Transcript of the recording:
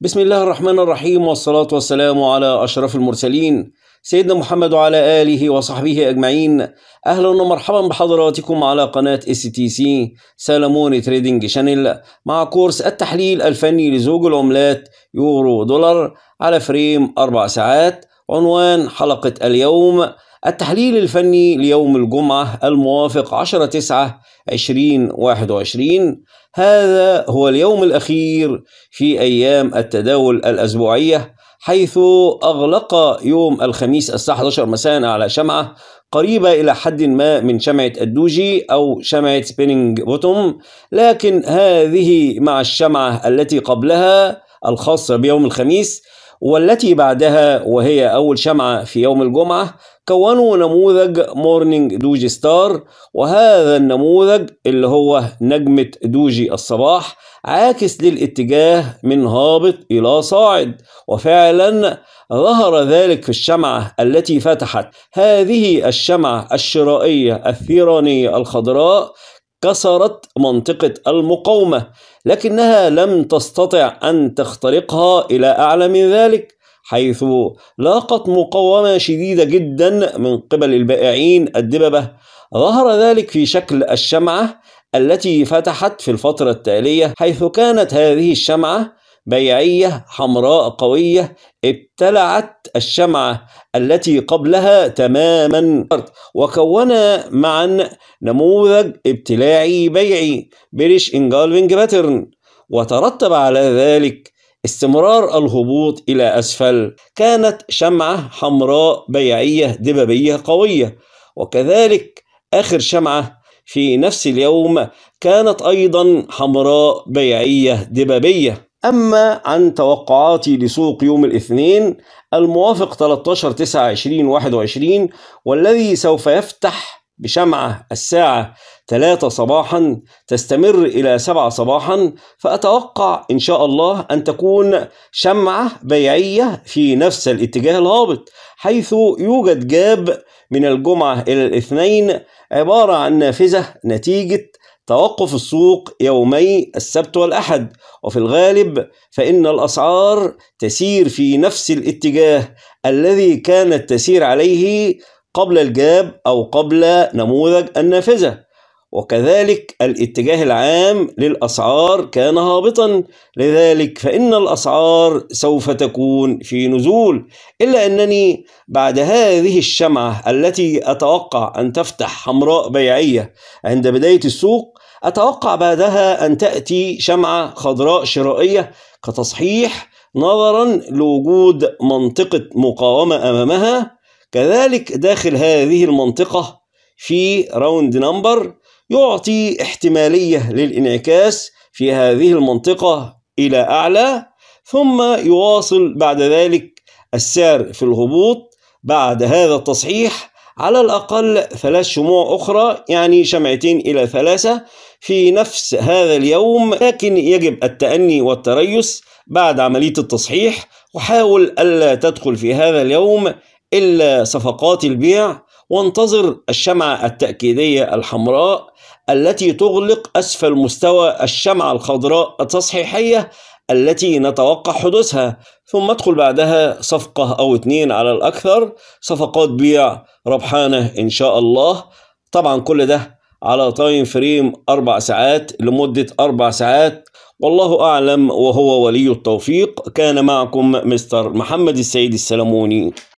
بسم الله الرحمن الرحيم والصلاة والسلام على أشرف المرسلين سيدنا محمد وعلى آله وصحبه أجمعين أهلا ومرحبا بحضراتكم على قناة اس تي سي سالمون تريدنج شانل مع كورس التحليل الفني لزوج العملات يورو دولار على فريم أربع ساعات عنوان حلقة اليوم التحليل الفني ليوم الجمعة الموافق 10 9 2021 هذا هو اليوم الأخير في أيام التداول الأسبوعية حيث أغلق يوم الخميس الساعة 11 مساء على شمعة قريبة إلى حد ما من شمعة الدوجي أو شمعة سبيننج بوتوم لكن هذه مع الشمعة التي قبلها الخاصة بيوم الخميس والتي بعدها وهي أول شمعة في يوم الجمعة كونوا نموذج مورنينج دوجي ستار وهذا النموذج اللي هو نجمة دوجي الصباح عاكس للاتجاه من هابط إلى صاعد وفعلا ظهر ذلك في الشمعة التي فتحت هذه الشمعة الشرائية الثيرانية الخضراء كسرت منطقة المقاومة لكنها لم تستطع أن تخترقها إلى أعلى من ذلك حيث لاقت مقاومة شديدة جدا من قبل البائعين الدببة ظهر ذلك في شكل الشمعة التي فتحت في الفترة التالية حيث كانت هذه الشمعة بيعية حمراء قوية ابتلعت الشمعة التي قبلها تماما وكونا معا نموذج ابتلاعي بيعي بريش انجالفينج باترن وترتب على ذلك استمرار الهبوط إلى أسفل كانت شمعة حمراء بيعية دبابية قوية وكذلك آخر شمعة في نفس اليوم كانت أيضا حمراء بيعية دبابية أما عن توقعاتي لسوق يوم الاثنين الموافق 13 9 20 21 والذي سوف يفتح بشمعة الساعة 3 صباحا تستمر إلى 7 صباحا فأتوقع إن شاء الله أن تكون شمعة بيعية في نفس الاتجاه الهابط حيث يوجد جاب من الجمعة إلى الاثنين عبارة عن نافذة نتيجة توقف السوق يومي السبت والأحد وفي الغالب فإن الأسعار تسير في نفس الاتجاه الذي كانت تسير عليه قبل الجاب أو قبل نموذج النافذة وكذلك الاتجاه العام للأسعار كان هابطا لذلك فإن الأسعار سوف تكون في نزول إلا أنني بعد هذه الشمعة التي أتوقع أن تفتح حمراء بيعية عند بداية السوق أتوقع بعدها أن تأتي شمعة خضراء شرائية كتصحيح نظرا لوجود منطقة مقاومة أمامها كذلك داخل هذه المنطقة في راوند نمبر يعطي احتمالية للانعكاس في هذه المنطقة إلى أعلى ثم يواصل بعد ذلك السعر في الهبوط بعد هذا التصحيح على الأقل ثلاث شموع أخرى يعني شمعتين إلى ثلاثة في نفس هذا اليوم لكن يجب التأني والتريس بعد عملية التصحيح وحاول ألا تدخل في هذا اليوم إلا صفقات البيع وانتظر الشمعة التأكيدية الحمراء التي تغلق أسفل مستوى الشمعة الخضراء التصحيحية التي نتوقع حدوثها ثم ادخل بعدها صفقة أو اثنين على الأكثر صفقات بيع ربحانة إن شاء الله طبعا كل ده على تايم فريم أربع ساعات لمدة أربع ساعات والله أعلم وهو ولي التوفيق كان معكم مستر محمد السيد السلموني